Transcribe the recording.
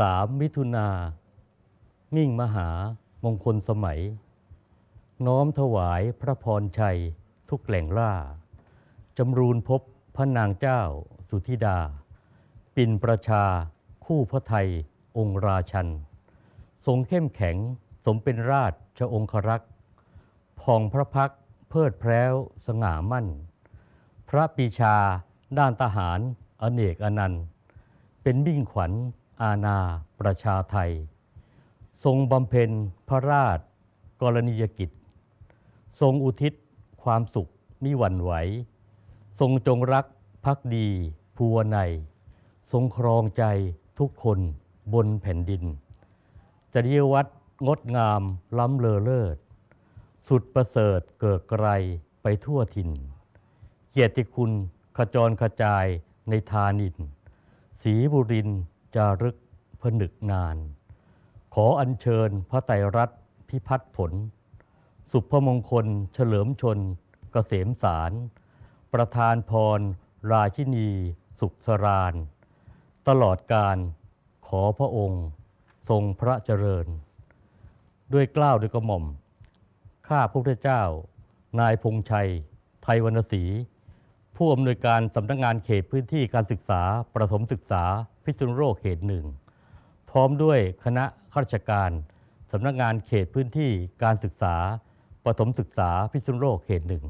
สามมิถุนามิ่งมหามงคลสมัย น้อมถวายพระพรชัย ทุกแหล่งล่าจำรูนพบพระนางเจ้าสุธิดา ปินประชา คู่พระไทย องค์ราชันทรงเข้มแข็งสมเป็นราชชองครักษ์พองพระพักเพิดแพร้ว สง่ามั่น พระปีชาด้านทหารอเนกอนันต์ เป็นบิ่งขวัญอาณาประชาไทย ทรงบำเพ็ญพระราช กรณียกิจ ทรงอุทิศความสุข มิหวั่นไหว ทรงจงรักภักดี ภูวนยทรงครองใจทุกคนบนแผ่นดินจริยวัตรงดงาม ล้ำเลอเลิศสุดประเสริฐเกิดไกลไปทั่วถิ่นเกียรติคุณขจรขจายในทานินศรีบุรินจารึกผนึกนาน ขออัญเชิญพระไตรรัตน์พิพัฒน์ผล สุพมงคลเฉลิมชนกเกษมสาร ประธานพรราชินีสุขสรานตลอดการขอพระองค์ทรงพระเจริญ ด้วยกล้าวด้วยกระหม่อม ข้าพระพุทธเจ้า นายพงชัย ไทยวรรณศรีผู้อำนวยการสำนักงงานเขตพื้นที่การศึกษาประถมศึกษาพิษณุโลกเขตหนึ่งพร้อมด้วยคณะข้าราชการสำนักงงานเขตพื้นที่การศึกษาประถมศึกษาพิษณุโลกเขตหนึ่ง